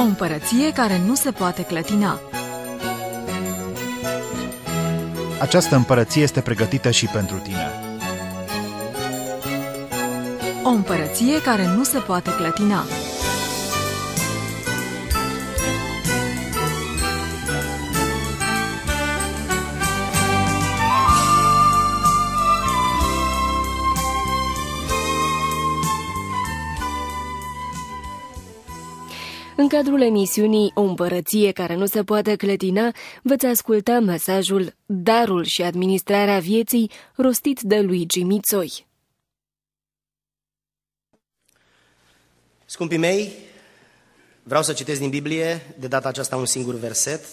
O împărăție care nu se poate clătina. Această împărăție este pregătită și pentru tine. O împărăție care nu se poate clătina. În cadrul emisiunii O împărăție care nu se poate clătina, veți asculta mesajul Darul și administrarea vieții rostit de Luigi Mițoi. Scumpii mei, vreau să citesc din Biblie de data aceasta un singur verset,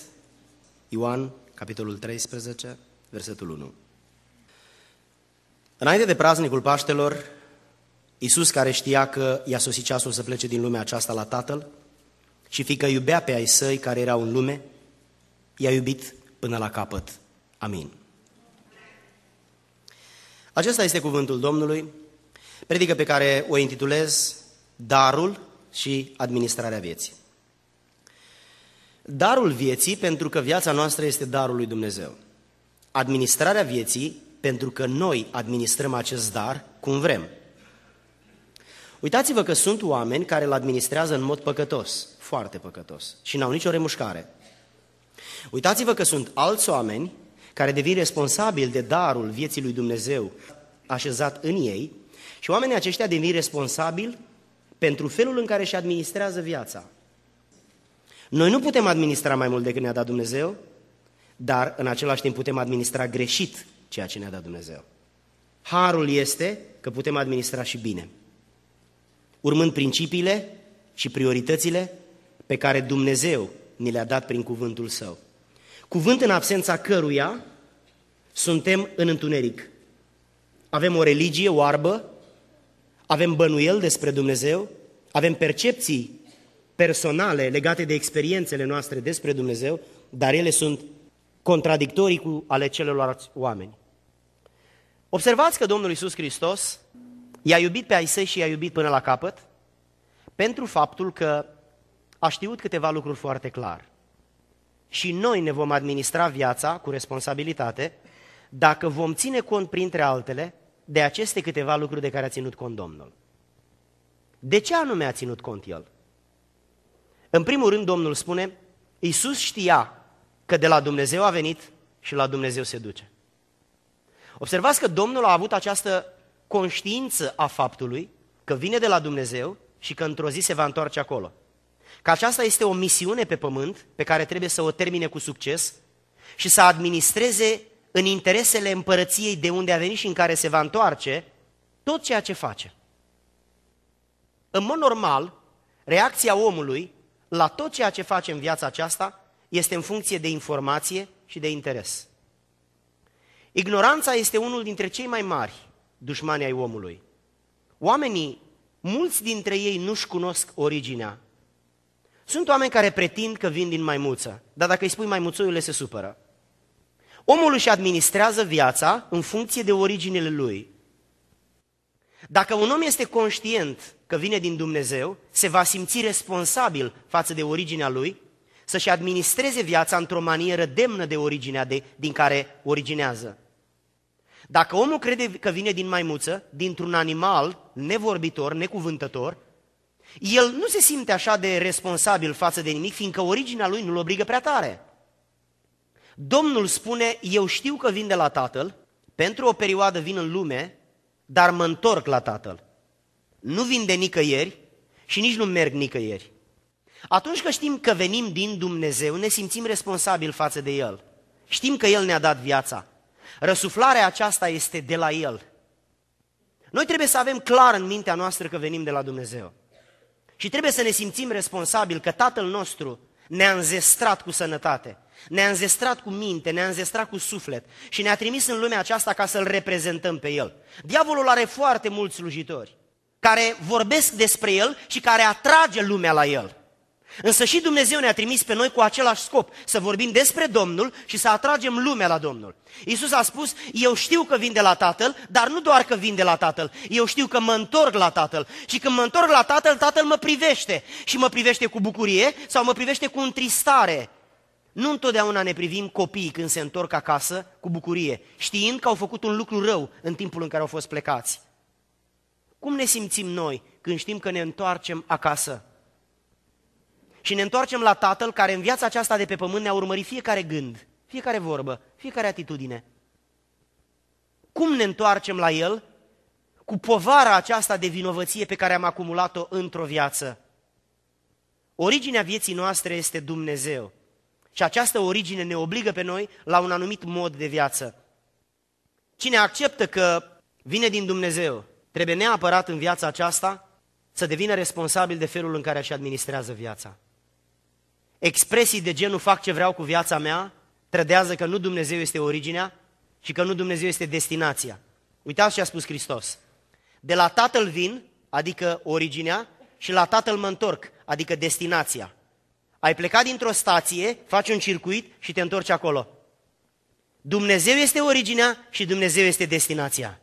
Ioan, capitolul 13, versetul 1. Înainte de praznicul Paștelor, Iisus, care știa că i-a sosit ceasul să plece din lumea aceasta la Tatăl, și fiindcă iubea pe ai săi care erau în lume, i-a iubit până la capăt. Amin. Acesta este cuvântul Domnului, predică pe care o intitulez Darul și administrarea vieții. Darul vieții pentru că viața noastră este darul lui Dumnezeu. Administrarea vieții pentru că noi administrăm acest dar cum vrem. Uitați-vă că sunt oameni care îl administrează în mod păcătos foarte păcătos și n-au nicio remușcare. Uitați-vă că sunt alți oameni care devin responsabili de darul vieții lui Dumnezeu așezat în ei și oamenii aceștia devin responsabili pentru felul în care își administrează viața. Noi nu putem administra mai mult decât ne-a dat Dumnezeu, dar în același timp putem administra greșit ceea ce ne-a dat Dumnezeu. Harul este că putem administra și bine, urmând principiile și prioritățile pe care Dumnezeu ni le-a dat prin cuvântul Său. Cuvânt în absența căruia suntem în întuneric. Avem o religie oarbă, avem bănuiel despre Dumnezeu, avem percepții personale legate de experiențele noastre despre Dumnezeu, dar ele sunt contradictorii cu ale celorlalți oameni. Observați că Domnul Isus Hristos i-a iubit pe Aisei și i-a iubit până la capăt pentru faptul că a știut câteva lucruri foarte clar. Și noi ne vom administra viața cu responsabilitate dacă vom ține cont, printre altele, de aceste câteva lucruri de care a ținut cont Domnul. De ce anume a ținut cont el? În primul rând, Domnul spune, Iisus știa că de la Dumnezeu a venit și la Dumnezeu se duce. Observați că Domnul a avut această conștiință a faptului că vine de la Dumnezeu și că într-o zi se va întoarce acolo. Că aceasta este o misiune pe pământ pe care trebuie să o termine cu succes și să administreze în interesele împărăției de unde a venit și în care se va întoarce tot ceea ce face. În mod normal, reacția omului la tot ceea ce face în viața aceasta este în funcție de informație și de interes. Ignoranța este unul dintre cei mai mari dușmani ai omului. Oamenii, mulți dintre ei nu-și cunosc originea sunt oameni care pretind că vin din maimuță, dar dacă îi spui maimuțoiule se supără. Omul își administrează viața în funcție de originele lui. Dacă un om este conștient că vine din Dumnezeu, se va simți responsabil față de originea lui, să-și administreze viața într-o manieră demnă de originea de, din care originează. Dacă omul crede că vine din maimuță, dintr-un animal nevorbitor, necuvântător, el nu se simte așa de responsabil față de nimic, fiindcă originea lui nu-l obligă prea tare. Domnul spune, eu știu că vin de la Tatăl, pentru o perioadă vin în lume, dar mă întorc la Tatăl. Nu vin de nicăieri și nici nu merg nicăieri. Atunci că știm că venim din Dumnezeu, ne simțim responsabili față de El. Știm că El ne-a dat viața. Răsuflarea aceasta este de la El. Noi trebuie să avem clar în mintea noastră că venim de la Dumnezeu. Și trebuie să ne simțim responsabili că Tatăl nostru ne-a înzestrat cu sănătate, ne-a înzestrat cu minte, ne-a înzestrat cu suflet și ne-a trimis în lumea aceasta ca să-L reprezentăm pe El. Diavolul are foarte mulți slujitori care vorbesc despre El și care atrage lumea la El. Însă și Dumnezeu ne-a trimis pe noi cu același scop, să vorbim despre Domnul și să atragem lumea la Domnul. Iisus a spus, eu știu că vin de la Tatăl, dar nu doar că vin de la Tatăl, eu știu că mă întorc la Tatăl. Și când mă întorc la Tatăl, Tatăl mă privește și mă privește cu bucurie sau mă privește cu întristare. Nu întotdeauna ne privim copiii când se întorc acasă cu bucurie, știind că au făcut un lucru rău în timpul în care au fost plecați. Cum ne simțim noi când știm că ne întoarcem acasă? și ne întoarcem la Tatăl care în viața aceasta de pe pământ ne-a urmărit fiecare gând, fiecare vorbă, fiecare atitudine. Cum ne întoarcem la El? Cu povara aceasta de vinovăție pe care am acumulat-o într-o viață. Originea vieții noastre este Dumnezeu. Și această origine ne obligă pe noi la un anumit mod de viață. Cine acceptă că vine din Dumnezeu, trebuie neapărat în viața aceasta să devină responsabil de felul în care își administrează viața expresii de genul fac ce vreau cu viața mea, trădează că nu Dumnezeu este originea și că nu Dumnezeu este destinația. Uitați ce a spus Hristos. De la Tatăl vin, adică originea, și la Tatăl mă întorc, adică destinația. Ai plecat dintr-o stație, faci un circuit și te întorci acolo. Dumnezeu este originea și Dumnezeu este destinația.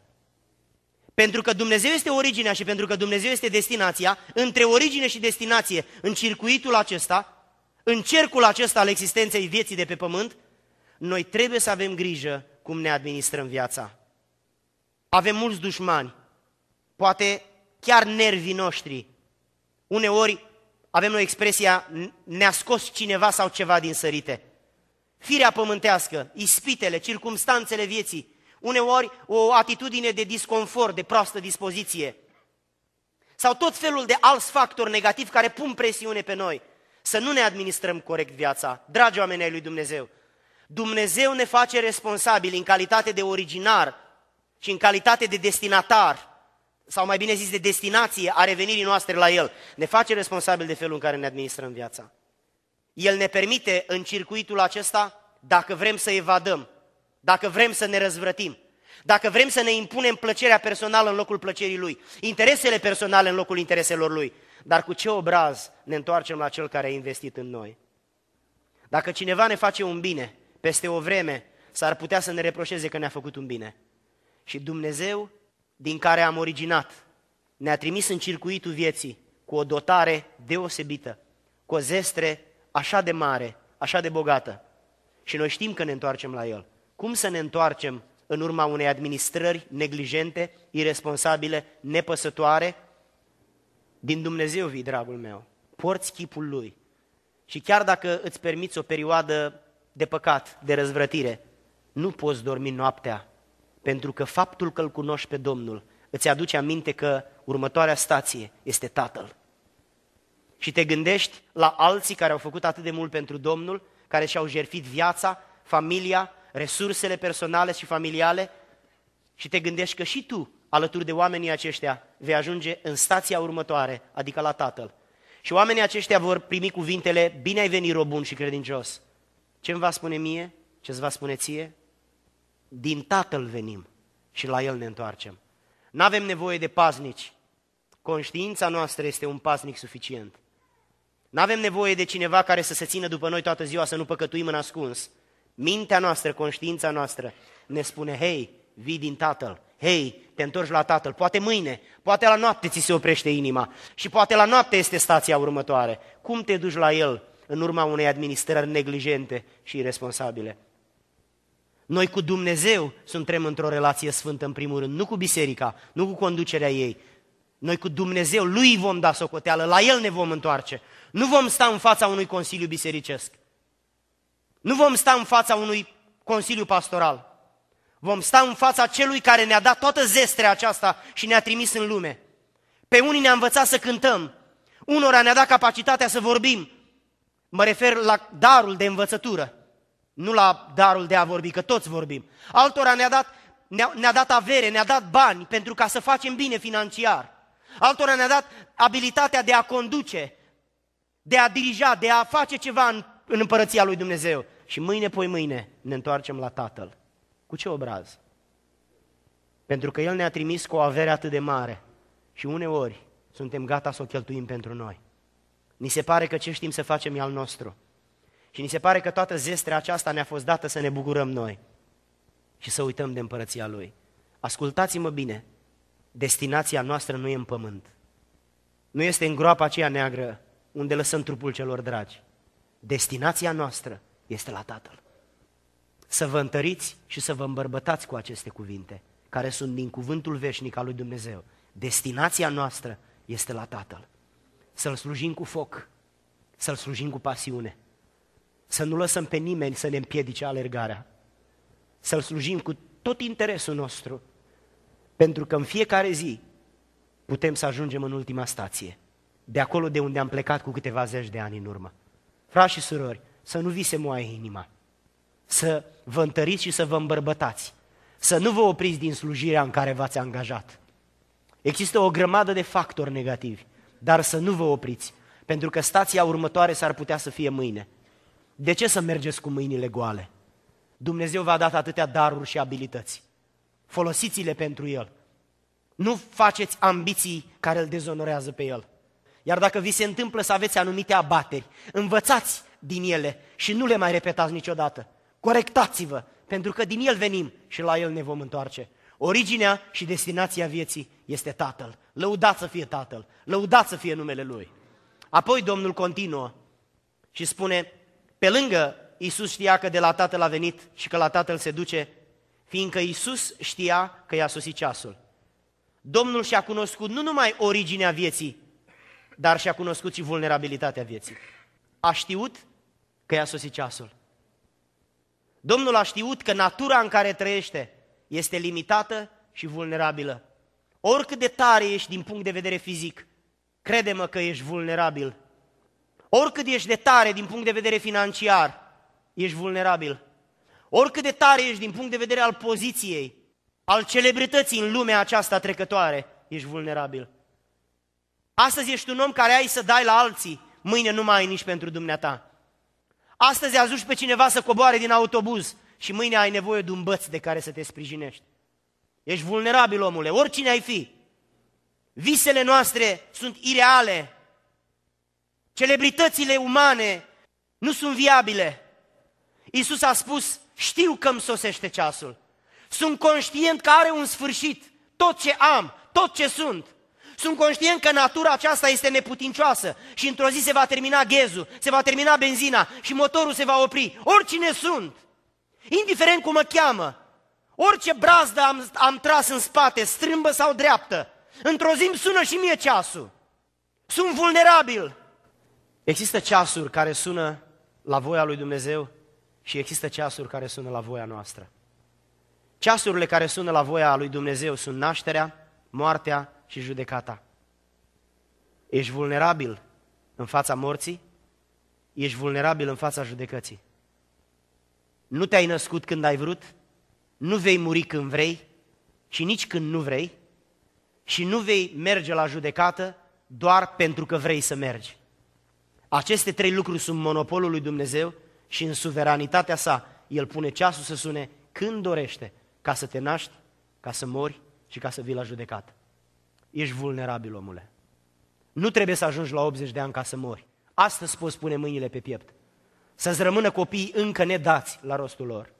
Pentru că Dumnezeu este originea și pentru că Dumnezeu este destinația, între origine și destinație, în circuitul acesta, în cercul acesta al existenței vieții de pe pământ, noi trebuie să avem grijă cum ne administrăm viața. Avem mulți dușmani, poate chiar nervii noștri. Uneori avem noi expresia, ne-a scos cineva sau ceva din sărite. Firea pământească, ispitele, circumstanțele vieții, uneori o atitudine de disconfort, de proastă dispoziție, sau tot felul de alți factori negativi care pun presiune pe noi – să nu ne administrăm corect viața, dragi oameni ai lui Dumnezeu. Dumnezeu ne face responsabili în calitate de originar și în calitate de destinatar, sau mai bine zis de destinație a revenirii noastre la El. Ne face responsabil de felul în care ne administrăm viața. El ne permite în circuitul acesta, dacă vrem să evadăm, dacă vrem să ne răzvrătim, dacă vrem să ne impunem plăcerea personală în locul plăcerii Lui, interesele personale în locul intereselor Lui, dar cu ce obraz ne întoarcem la cel care a investit în noi? Dacă cineva ne face un bine, peste o vreme s-ar putea să ne reproșeze că ne-a făcut un bine. Și Dumnezeu, din care am originat, ne-a trimis în circuitul vieții cu o dotare deosebită, cu o zestre așa de mare, așa de bogată. Și noi știm că ne întoarcem la El. Cum să ne întoarcem în urma unei administrări neglijente, irresponsabile, nepăsătoare, din Dumnezeu vii, dragul meu. Porți chipul Lui. Și chiar dacă îți permiți o perioadă de păcat, de răzvrătire, nu poți dormi noaptea, pentru că faptul că îl cunoști pe Domnul îți aduce aminte că următoarea stație este Tatăl. Și te gândești la alții care au făcut atât de mult pentru Domnul, care și-au jerfit viața, familia, resursele personale și familiale și te gândești că și tu alături de oamenii aceștia, vei ajunge în stația următoare, adică la Tatăl. Și oamenii aceștia vor primi cuvintele, bine ai venit robun și credincios. Ce îmi va spune mie? Ce îți va spune ție? Din Tatăl venim și la El ne întoarcem. Nu avem nevoie de paznici. Conștiința noastră este un paznic suficient. Nu avem nevoie de cineva care să se țină după noi toată ziua, să nu păcătuim în ascuns. Mintea noastră, conștiința noastră ne spune, hei, vii din Tatăl, Hei, te întorci la Tatăl, poate mâine, poate la noapte ți se oprește inima și poate la noapte este stația următoare. Cum te duci la El în urma unei administrări neglijente și irresponsabile? Noi cu Dumnezeu suntem într-o relație sfântă în primul rând, nu cu biserica, nu cu conducerea ei. Noi cu Dumnezeu, lui vom da socoteală, la el ne vom întoarce. Nu vom sta în fața unui consiliu bisericesc. Nu vom sta în fața unui consiliu pastoral. Vom sta în fața celui care ne-a dat toată zestrea aceasta și ne-a trimis în lume. Pe unii ne-a învățat să cântăm, unora ne-a dat capacitatea să vorbim. Mă refer la darul de învățătură, nu la darul de a vorbi, că toți vorbim. Altora ne-a dat, ne-a, ne dat avere, ne-a dat bani pentru ca să facem bine financiar. Altora ne-a dat abilitatea de a conduce, de a dirija, de a face ceva în, în împărăția lui Dumnezeu. Și mâine, poi mâine, ne întoarcem la Tatăl. Cu ce obraz? Pentru că El ne-a trimis cu o avere atât de mare și uneori suntem gata să o cheltuim pentru noi. Ni se pare că ce știm să facem e al nostru. Și ni se pare că toată zestrea aceasta ne-a fost dată să ne bucurăm noi și să uităm de împărăția Lui. Ascultați-mă bine, destinația noastră nu e în pământ. Nu este în groapa aceea neagră unde lăsăm trupul celor dragi. Destinația noastră este la Tatăl să vă întăriți și să vă îmbărbătați cu aceste cuvinte, care sunt din cuvântul veșnic al lui Dumnezeu. Destinația noastră este la Tatăl. Să-L slujim cu foc, să-L slujim cu pasiune, să nu lăsăm pe nimeni să ne împiedice alergarea, să-L slujim cu tot interesul nostru, pentru că în fiecare zi putem să ajungem în ultima stație, de acolo de unde am plecat cu câteva zeci de ani în urmă. Frați și surori, să nu vi se moaie inima, să vă întăriți și să vă îmbărbătați. Să nu vă opriți din slujirea în care v-ați angajat. Există o grămadă de factori negativi, dar să nu vă opriți, pentru că stația următoare s-ar putea să fie mâine. De ce să mergeți cu mâinile goale? Dumnezeu v-a dat atâtea daruri și abilități. Folosiți-le pentru El. Nu faceți ambiții care îl dezonorează pe El. Iar dacă vi se întâmplă să aveți anumite abateri, învățați din ele și nu le mai repetați niciodată. Corectați-vă, pentru că din El venim și la El ne vom întoarce. Originea și destinația vieții este Tatăl. Lăudați să fie Tatăl, lăudați să fie numele Lui. Apoi Domnul continuă și spune, pe lângă Iisus știa că de la Tatăl a venit și că la Tatăl se duce, fiindcă Iisus știa că i-a sosit ceasul. Domnul și-a cunoscut nu numai originea vieții, dar și-a cunoscut și vulnerabilitatea vieții. A știut că i-a sosit ceasul. Domnul a știut că natura în care trăiește este limitată și vulnerabilă. Oricât de tare ești din punct de vedere fizic, crede-mă că ești vulnerabil. Oricât ești de tare din punct de vedere financiar, ești vulnerabil. Oricât de tare ești din punct de vedere al poziției, al celebrității în lumea aceasta trecătoare, ești vulnerabil. Astăzi ești un om care ai să dai la alții, mâine nu mai ai nici pentru dumneata. Astăzi ajungi pe cineva să coboare din autobuz și mâine ai nevoie de un băț de care să te sprijinești. Ești vulnerabil, omule, oricine ai fi. Visele noastre sunt ireale. Celebritățile umane nu sunt viabile. Iisus a spus, știu că îmi sosește ceasul. Sunt conștient că are un sfârșit. Tot ce am, tot ce sunt, sunt conștient că natura aceasta este neputincioasă și într-o zi se va termina ghezul, se va termina benzina și motorul se va opri. Oricine sunt, indiferent cum mă cheamă, orice brazdă am, am tras în spate, strâmbă sau dreaptă, într-o zi îmi sună și mie ceasul. Sunt vulnerabil. Există ceasuri care sună la voia lui Dumnezeu și există ceasuri care sună la voia noastră. Ceasurile care sună la voia lui Dumnezeu sunt nașterea, moartea, și judecata. Ești vulnerabil în fața morții, ești vulnerabil în fața judecății. Nu te-ai născut când ai vrut, nu vei muri când vrei și nici când nu vrei și nu vei merge la judecată doar pentru că vrei să mergi. Aceste trei lucruri sunt monopolul lui Dumnezeu și în suveranitatea sa El pune ceasul să sune când dorește ca să te naști, ca să mori și ca să vii la judecată ești vulnerabil, omule. Nu trebuie să ajungi la 80 de ani ca să mori. Astăzi poți pune mâinile pe piept. Să-ți rămână copiii încă nedați la rostul lor.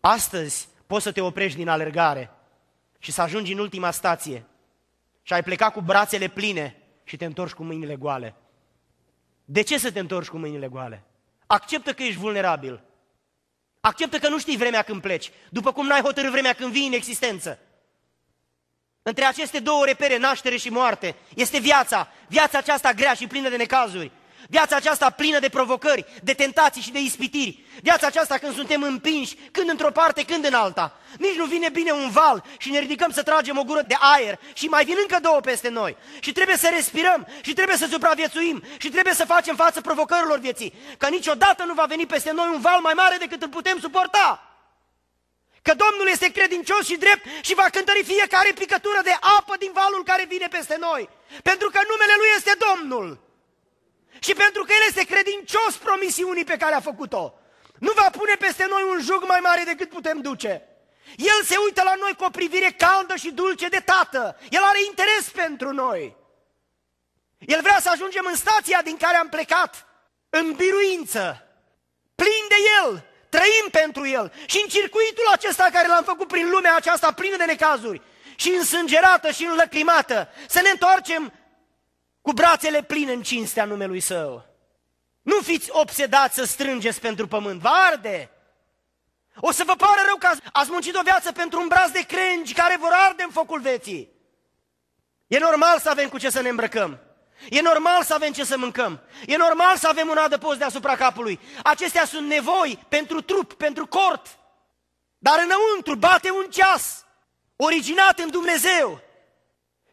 Astăzi poți să te oprești din alergare și să ajungi în ultima stație și ai plecat cu brațele pline și te întorci cu mâinile goale. De ce să te întorci cu mâinile goale? Acceptă că ești vulnerabil. Acceptă că nu știi vremea când pleci, după cum n-ai hotărât vremea când vii în existență. Între aceste două repere, naștere și moarte, este viața. Viața aceasta grea și plină de necazuri. Viața aceasta plină de provocări, de tentații și de ispitiri. Viața aceasta când suntem împinși, când într-o parte, când în alta. Nici nu vine bine un val și ne ridicăm să tragem o gură de aer și mai vin încă două peste noi. Și trebuie să respirăm și trebuie să supraviețuim și trebuie să facem față provocărilor vieții. Că niciodată nu va veni peste noi un val mai mare decât îl putem suporta. Că Domnul este credincios și drept și va cântări fiecare picătură de apă din valul care vine peste noi. Pentru că numele Lui este Domnul. Și pentru că El este credincios promisiunii pe care a făcut-o. Nu va pune peste noi un jug mai mare decât putem duce. El se uită la noi cu o privire caldă și dulce de tată. El are interes pentru noi. El vrea să ajungem în stația din care am plecat, în biruință, plin de El, trăim pentru El. Și în circuitul acesta care l-am făcut prin lumea aceasta plină de necazuri, și însângerată și înlăcrimată, să ne întoarcem cu brațele pline în cinstea numelui Său. Nu fiți obsedați să strângeți pentru pământ, vă arde! O să vă pară rău că ați muncit o viață pentru un braț de crengi care vor arde în focul veții. E normal să avem cu ce să ne îmbrăcăm. E normal să avem ce să mâncăm. E normal să avem un adăpost deasupra capului. Acestea sunt nevoi pentru trup, pentru cort. Dar înăuntru bate un ceas, originat în Dumnezeu,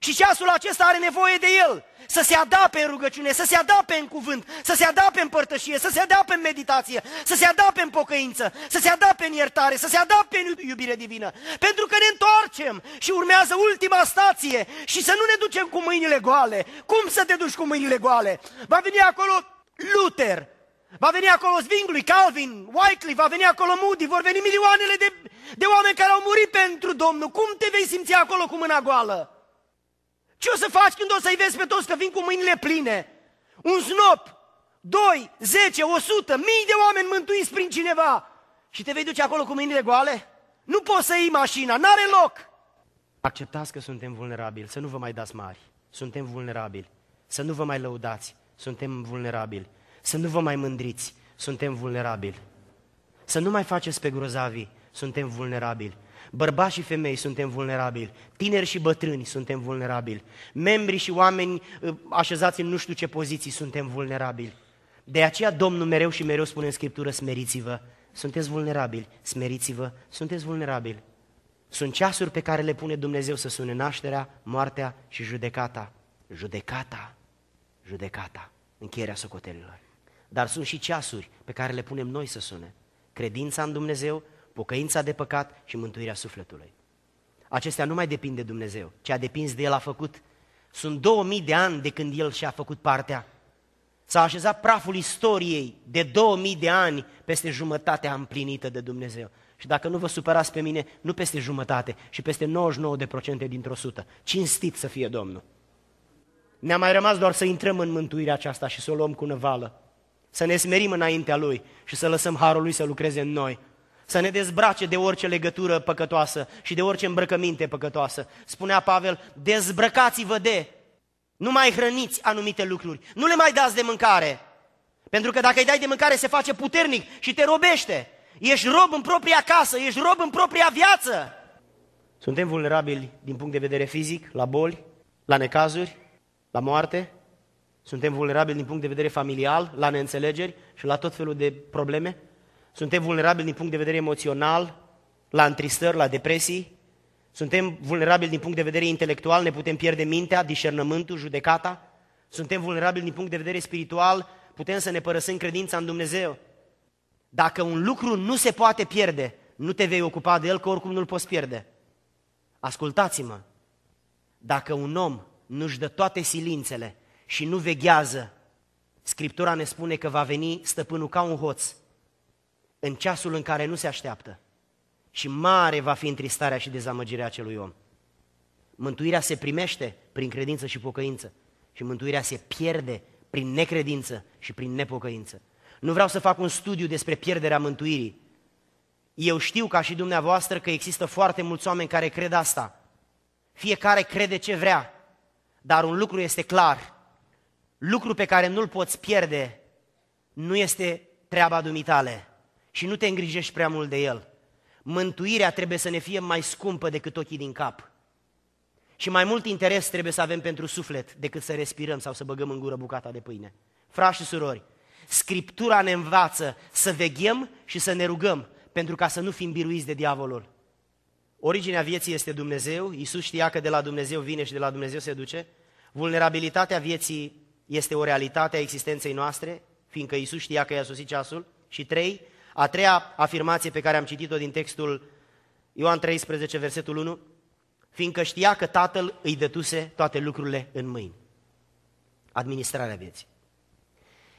și ceasul acesta are nevoie de el. Să se adapte în rugăciune, să se adapte în cuvânt, să se adapte în părtășie, să se adapte în meditație, să se adapte în pocăință, să se adapte în iertare, să se adapte în iubire divină. Pentru că ne întoarcem și urmează ultima stație și să nu ne ducem cu mâinile goale. Cum să te duci cu mâinile goale? Va veni acolo Luther, Va veni acolo Zwingli, Calvin, Whiteley, va veni acolo Moody, vor veni milioanele de, de oameni care au murit pentru Domnul. Cum te vei simți acolo cu mâna goală? Ce o să faci când o să-i vezi pe toți că vin cu mâinile pline? Un snop, doi, zece, o sută, mii de oameni mântuiți prin cineva și te vei duce acolo cu mâinile goale? Nu poți să iei mașina, n-are loc! Acceptați că suntem vulnerabili, să nu vă mai dați mari, suntem vulnerabili. Să nu vă mai lăudați, suntem vulnerabili. Să nu vă mai mândriți, suntem vulnerabili. Să nu mai faceți pe grozavi, suntem vulnerabili. Bărbați și femei suntem vulnerabili, tineri și bătrâni suntem vulnerabili, membri și oameni uh, așezați în nu știu ce poziții suntem vulnerabili. De aceea Domnul mereu și mereu spune în Scriptură, smeriți-vă, sunteți vulnerabili, smeriți-vă, sunteți vulnerabili. Sunt ceasuri pe care le pune Dumnezeu să sune nașterea, moartea și judecata. Judecata, judecata, încheierea socotelilor. Dar sunt și ceasuri pe care le punem noi să sune. Credința în Dumnezeu, pocăința de păcat și mântuirea sufletului. Acestea nu mai depind de Dumnezeu, ce a depins de El a făcut. Sunt 2000 de ani de când El și-a făcut partea. S-a așezat praful istoriei de 2000 de ani peste jumătatea împlinită de Dumnezeu. Și dacă nu vă supărați pe mine, nu peste jumătate și peste 99% dintr-o sută. Cinstit să fie Domnul. Ne-a mai rămas doar să intrăm în mântuirea aceasta și să o luăm cu năvală. Să ne smerim înaintea Lui și să lăsăm Harul Lui să lucreze în noi să ne dezbrace de orice legătură păcătoasă și de orice îmbrăcăminte păcătoasă. Spunea Pavel, dezbrăcați-vă de, nu mai hrăniți anumite lucruri, nu le mai dați de mâncare, pentru că dacă îi dai de mâncare se face puternic și te robește. Ești rob în propria casă, ești rob în propria viață. Suntem vulnerabili din punct de vedere fizic, la boli, la necazuri, la moarte. Suntem vulnerabili din punct de vedere familial, la neînțelegeri și la tot felul de probleme. Suntem vulnerabili din punct de vedere emoțional, la întristări, la depresii. Suntem vulnerabili din punct de vedere intelectual, ne putem pierde mintea, discernământul, judecata. Suntem vulnerabili din punct de vedere spiritual, putem să ne părăsim credința în Dumnezeu. Dacă un lucru nu se poate pierde, nu te vei ocupa de el, că oricum nu-l poți pierde. Ascultați-mă, dacă un om nu-și dă toate silințele și nu veghează, Scriptura ne spune că va veni stăpânul ca un hoț în ceasul în care nu se așteaptă. Și mare va fi întristarea și dezamăgirea acelui om. Mântuirea se primește prin credință și pocăință și mântuirea se pierde prin necredință și prin nepocăință. Nu vreau să fac un studiu despre pierderea mântuirii. Eu știu ca și dumneavoastră că există foarte mulți oameni care cred asta. Fiecare crede ce vrea, dar un lucru este clar. Lucru pe care nu-l poți pierde nu este treaba dumitale și nu te îngrijești prea mult de el. Mântuirea trebuie să ne fie mai scumpă decât ochii din cap. Și mai mult interes trebuie să avem pentru suflet decât să respirăm sau să băgăm în gură bucata de pâine. Frați și surori, Scriptura ne învață să veghem și să ne rugăm pentru ca să nu fim biruiți de diavolul. Originea vieții este Dumnezeu, Iisus știa că de la Dumnezeu vine și de la Dumnezeu se duce. Vulnerabilitatea vieții este o realitate a existenței noastre, fiindcă Iisus știa că i-a sosit ceasul. Și trei, a treia afirmație pe care am citit-o din textul Ioan 13, versetul 1, fiindcă știa că tatăl îi dătuse toate lucrurile în mâini. Administrarea vieții.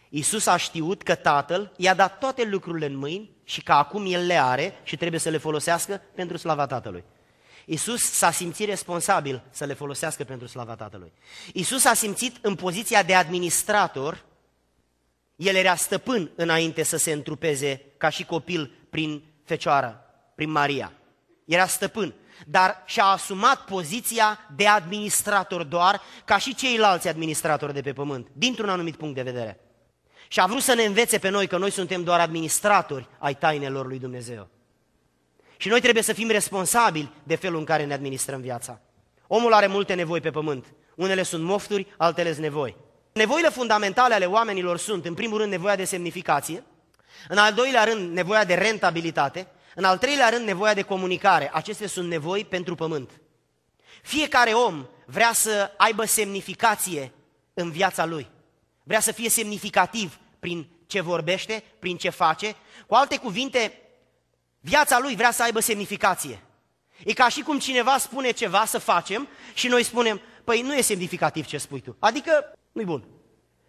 Iisus a știut că tatăl i-a dat toate lucrurile în mâini și că acum el le are și trebuie să le folosească pentru slava tatălui. Iisus s-a simțit responsabil să le folosească pentru slava Tatălui. Iisus s-a simțit în poziția de administrator el era stăpân înainte să se întrupeze ca și copil prin fecioară, prin Maria. Era stăpân, dar și-a asumat poziția de administrator doar ca și ceilalți administratori de pe pământ, dintr-un anumit punct de vedere. Și a vrut să ne învețe pe noi că noi suntem doar administratori ai tainelor lui Dumnezeu. Și noi trebuie să fim responsabili de felul în care ne administrăm viața. Omul are multe nevoi pe pământ. Unele sunt mofturi, altele sunt nevoi. Nevoile fundamentale ale oamenilor sunt, în primul rând, nevoia de semnificație, în al doilea rând, nevoia de rentabilitate, în al treilea rând, nevoia de comunicare. Acestea sunt nevoi pentru pământ. Fiecare om vrea să aibă semnificație în viața lui. Vrea să fie semnificativ prin ce vorbește, prin ce face. Cu alte cuvinte, viața lui vrea să aibă semnificație. E ca și cum cineva spune ceva să facem și noi spunem, păi nu e semnificativ ce spui tu. Adică nu-i bun.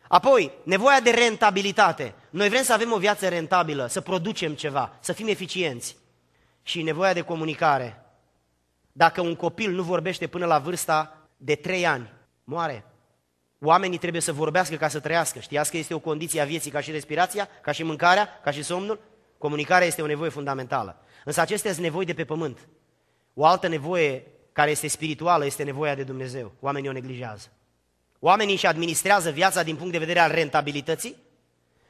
Apoi, nevoia de rentabilitate. Noi vrem să avem o viață rentabilă, să producem ceva, să fim eficienți. Și nevoia de comunicare. Dacă un copil nu vorbește până la vârsta de 3 ani, moare. Oamenii trebuie să vorbească ca să trăiască. Știați că este o condiție a vieții ca și respirația, ca și mâncarea, ca și somnul? Comunicarea este o nevoie fundamentală. Însă acestea sunt nevoi de pe pământ. O altă nevoie care este spirituală este nevoia de Dumnezeu. Oamenii o neglijează. Oamenii își administrează viața din punct de vedere al rentabilității,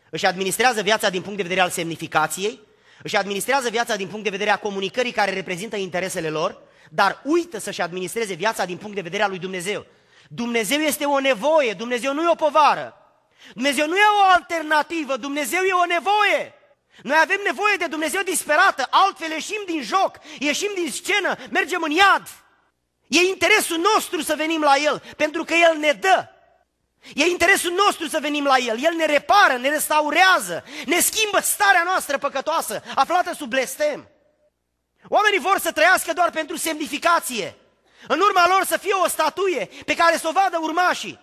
își administrează viața din punct de vedere al semnificației, își administrează viața din punct de vedere a comunicării care reprezintă interesele lor, dar uită să-și administreze viața din punct de vedere al lui Dumnezeu. Dumnezeu este o nevoie, Dumnezeu nu e o povară. Dumnezeu nu e o alternativă, Dumnezeu e o nevoie. Noi avem nevoie de Dumnezeu disperată, altfel ieșim din joc, ieșim din scenă, mergem în iad. E interesul nostru să venim la El, pentru că El ne dă. E interesul nostru să venim la El. El ne repară, ne restaurează, ne schimbă starea noastră păcătoasă, aflată sub blestem. Oamenii vor să trăiască doar pentru semnificație. În urma lor să fie o statuie pe care să o vadă urmașii.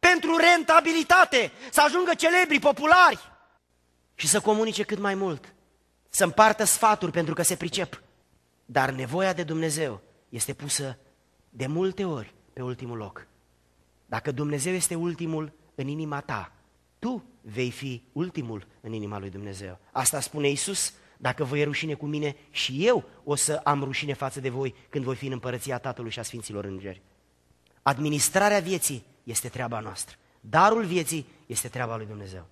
Pentru rentabilitate, să ajungă celebri, populari și să comunice cât mai mult. Să împartă sfaturi pentru că se pricep. Dar nevoia de Dumnezeu este pusă de multe ori pe ultimul loc. Dacă Dumnezeu este ultimul în inima ta, tu vei fi ultimul în inima lui Dumnezeu. Asta spune Isus, dacă voi e rușine cu mine și eu o să am rușine față de voi când voi fi în împărăția Tatălui și a Sfinților Îngeri. Administrarea vieții este treaba noastră. Darul vieții este treaba lui Dumnezeu.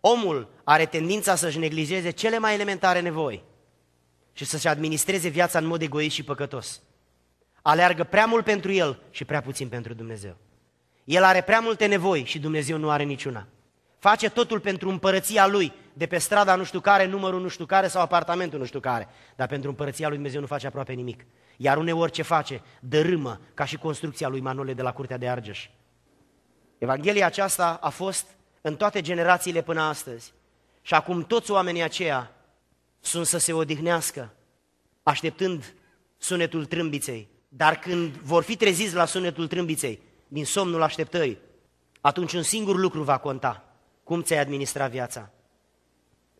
Omul are tendința să-și neglijeze cele mai elementare nevoi și să-și administreze viața în mod egoist și păcătos aleargă prea mult pentru el și prea puțin pentru Dumnezeu. El are prea multe nevoi și Dumnezeu nu are niciuna. Face totul pentru împărăția lui, de pe strada nu știu care, numărul nu știu care sau apartamentul nu știu care. Dar pentru împărăția lui Dumnezeu nu face aproape nimic. Iar uneori ce face? Dărâmă, ca și construcția lui Manole de la Curtea de Argeș. Evanghelia aceasta a fost în toate generațiile până astăzi. Și acum toți oamenii aceia sunt să se odihnească, așteptând sunetul trâmbiței dar când vor fi treziți la sunetul trâmbiței, din somnul așteptării, atunci un singur lucru va conta, cum ți-ai administrat viața.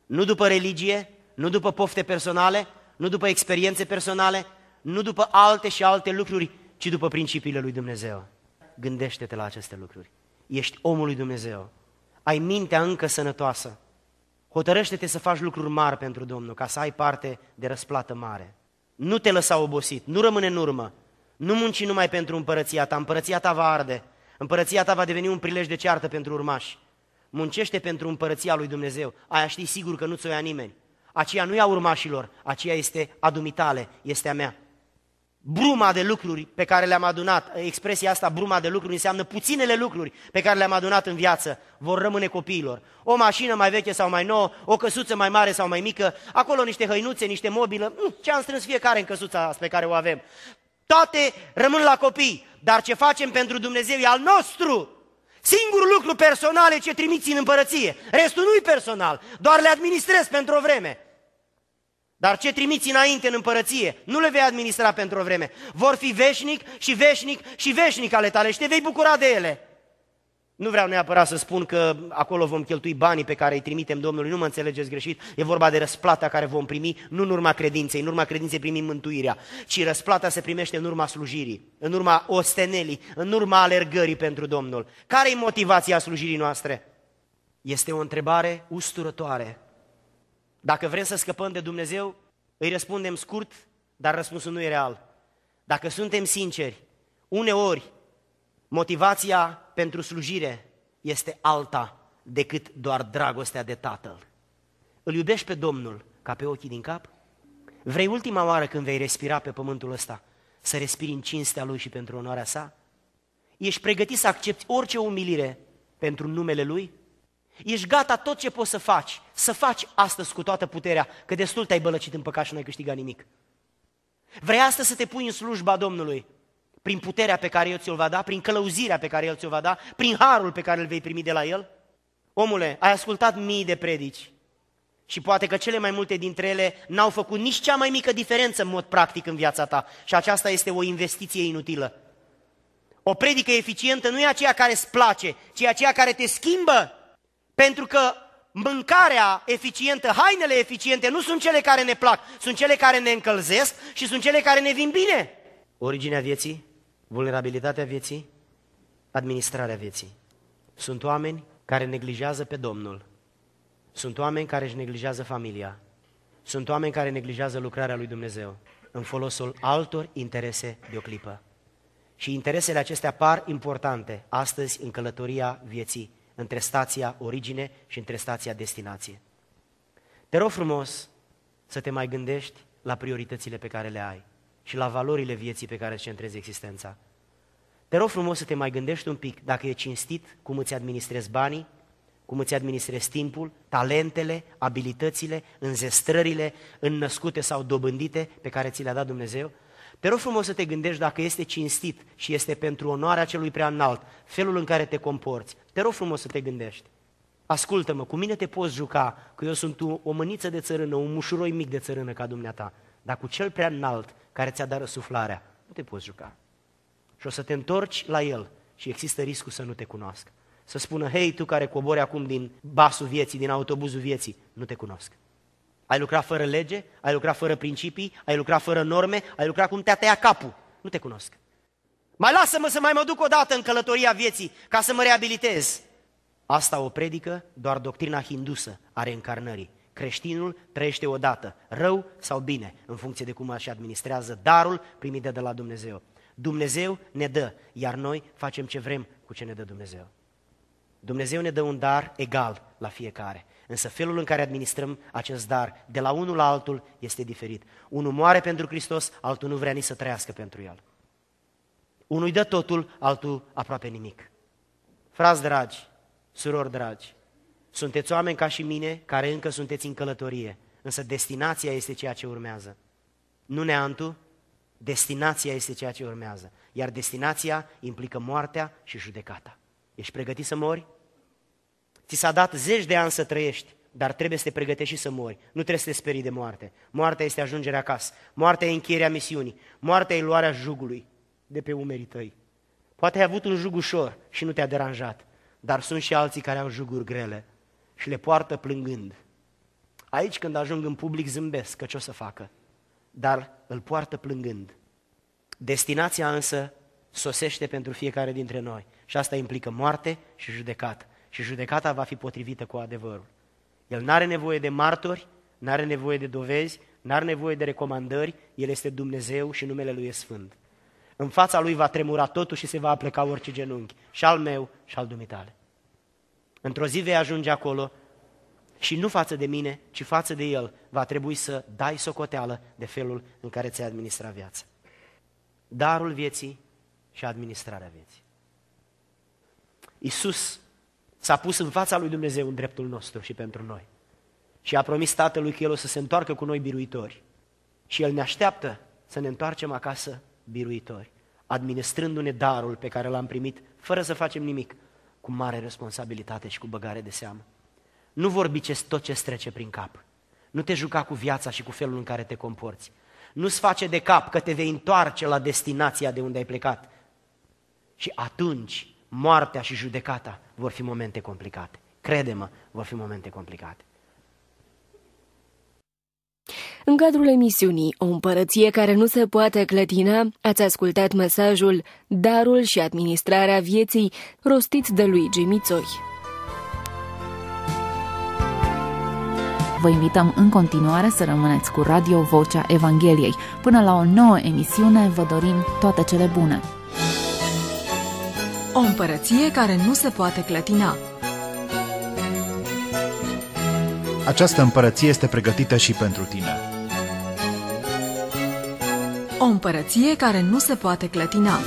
Nu după religie, nu după pofte personale, nu după experiențe personale, nu după alte și alte lucruri, ci după principiile lui Dumnezeu. Gândește-te la aceste lucruri. Ești omul lui Dumnezeu. Ai mintea încă sănătoasă. Hotărăște-te să faci lucruri mari pentru Domnul, ca să ai parte de răsplată mare. Nu te lăsa obosit, nu rămâne în urmă, nu munci numai pentru împărăția ta, împărăția ta va arde. Împărăția ta va deveni un prilej de ceartă pentru urmași. Muncește pentru împărăția lui Dumnezeu. Aia știi sigur că nu ți-o ia nimeni. Aceea nu ia urmașilor, aceea este a dumitale, este a mea. Bruma de lucruri pe care le-am adunat, expresia asta, bruma de lucruri, înseamnă puținele lucruri pe care le-am adunat în viață, vor rămâne copiilor. O mașină mai veche sau mai nouă, o căsuță mai mare sau mai mică, acolo niște hăinuțe, niște mobilă, mm, ce am strâns fiecare în căsuța pe care o avem. Toate rămân la copii, dar ce facem pentru Dumnezeu e al nostru. Singurul lucru personal e ce trimiți în împărăție. Restul nu-i personal, doar le administrezi pentru o vreme. Dar ce trimiți înainte în împărăție, nu le vei administra pentru o vreme. Vor fi veșnic și veșnic și veșnic ale tale și te vei bucura de ele. Nu vreau neapărat să spun că acolo vom cheltui banii pe care îi trimitem Domnului, nu mă înțelegeți greșit, e vorba de răsplata care vom primi, nu în urma credinței, în urma credinței primim mântuirea, ci răsplata se primește în urma slujirii, în urma ostenelii, în urma alergării pentru Domnul. Care e motivația slujirii noastre? Este o întrebare usturătoare. Dacă vrem să scăpăm de Dumnezeu, îi răspundem scurt, dar răspunsul nu e real. Dacă suntem sinceri, uneori Motivația pentru slujire este alta decât doar dragostea de tatăl. Îl iubești pe Domnul ca pe ochii din cap? Vrei ultima oară când vei respira pe pământul ăsta să respiri în cinstea Lui și pentru onoarea sa? Ești pregătit să accepti orice umilire pentru numele Lui? Ești gata tot ce poți să faci, să faci astăzi cu toată puterea, că destul te-ai bălăcit în păcat și nu ai câștigat nimic. Vrei astăzi să te pui în slujba Domnului, prin puterea pe care El ți-o va da, prin călăuzirea pe care El ți-o va da, prin harul pe care îl vei primi de la El? Omule, ai ascultat mii de predici și poate că cele mai multe dintre ele n-au făcut nici cea mai mică diferență în mod practic în viața ta și aceasta este o investiție inutilă. O predică eficientă nu e aceea care îți place, ci aceea care te schimbă. Pentru că mâncarea eficientă, hainele eficiente nu sunt cele care ne plac, sunt cele care ne încălzesc și sunt cele care ne vin bine. Originea vieții vulnerabilitatea vieții, administrarea vieții. Sunt oameni care neglijează pe Domnul. Sunt oameni care își neglijează familia. Sunt oameni care neglijează lucrarea lui Dumnezeu în folosul altor interese de o clipă. Și interesele acestea par importante astăzi în călătoria vieții, între stația origine și între stația destinație. Te rog frumos să te mai gândești la prioritățile pe care le ai și la valorile vieții pe care îți centrezi existența. Te rog frumos să te mai gândești un pic dacă e cinstit cum îți administrezi banii, cum îți administrezi timpul, talentele, abilitățile, înzestrările înnăscute sau dobândite pe care ți le-a dat Dumnezeu. Te rog frumos să te gândești dacă este cinstit și este pentru onoarea celui prea înalt felul în care te comporți. Te rog frumos să te gândești. Ascultă-mă, cu mine te poți juca, că eu sunt o mâniță de țărână, un mușuroi mic de țărână ca dumneata dar cu cel prea înalt care ți-a dat răsuflarea, nu te poți juca. Și o să te întorci la el și există riscul să nu te cunoască. Să spună, hei, tu care cobori acum din basul vieții, din autobuzul vieții, nu te cunosc. Ai lucrat fără lege, ai lucrat fără principii, ai lucrat fără norme, ai lucrat cum te-a tăiat capul. Nu te cunosc. Mai lasă-mă să mai mă duc o dată în călătoria vieții ca să mă reabilitez. Asta o predică doar doctrina hindusă a reîncarnării. Creștinul trăiește odată, rău sau bine, în funcție de cum își administrează darul primit de, la Dumnezeu. Dumnezeu ne dă, iar noi facem ce vrem cu ce ne dă Dumnezeu. Dumnezeu ne dă un dar egal la fiecare, însă felul în care administrăm acest dar de la unul la altul este diferit. Unul moare pentru Hristos, altul nu vrea nici să trăiască pentru El. Unul îi dă totul, altul aproape nimic. Frați dragi, surori dragi, sunteți oameni ca și mine, care încă sunteți în călătorie, însă destinația este ceea ce urmează. Nu neantul, destinația este ceea ce urmează. Iar destinația implică moartea și judecata. Ești pregătit să mori? Ți s-a dat zeci de ani să trăiești, dar trebuie să te pregătești și să mori. Nu trebuie să te sperii de moarte. Moartea este ajungerea acasă. Moartea e încheierea misiunii. Moartea e luarea jugului de pe umerii tăi. Poate ai avut un jug ușor și nu te-a deranjat, dar sunt și alții care au juguri grele și le poartă plângând. Aici când ajung în public zâmbesc că ce o să facă, dar îl poartă plângând. Destinația însă sosește pentru fiecare dintre noi și asta implică moarte și judecat. Și judecata va fi potrivită cu adevărul. El nu are nevoie de martori, nu are nevoie de dovezi, nu are nevoie de recomandări, El este Dumnezeu și numele Lui e Sfânt. În fața Lui va tremura totul și se va apleca orice genunchi, și al meu și al dumitale. Într-o zi vei ajunge acolo și nu față de mine, ci față de El va trebui să dai socoteală de felul în care ți-ai administrat viața. Darul vieții și administrarea vieții. Isus s-a pus în fața lui Dumnezeu în dreptul nostru și pentru noi. Și a promis Tatălui că El o să se întoarcă cu noi biruitori. Și El ne așteaptă să ne întoarcem acasă biruitori, administrându-ne darul pe care l-am primit, fără să facem nimic, cu mare responsabilitate și cu băgare de seamă. Nu vorbi ce, tot ce trece prin cap. Nu te juca cu viața și cu felul în care te comporți. Nu-ți face de cap că te vei întoarce la destinația de unde ai plecat. Și atunci moartea și judecata vor fi momente complicate. Crede-mă, vor fi momente complicate. În cadrul emisiunii O împărăție care nu se poate clătina, ați ascultat mesajul Darul și administrarea vieții rostit de Luigi Mițoi. Vă invităm în continuare să rămâneți cu Radio Vocea Evangheliei. Până la o nouă emisiune vă dorim toate cele bune. O împărăție care nu se poate clătina. Această împărăție este pregătită și pentru tine. O împărăție care nu se poate clătina.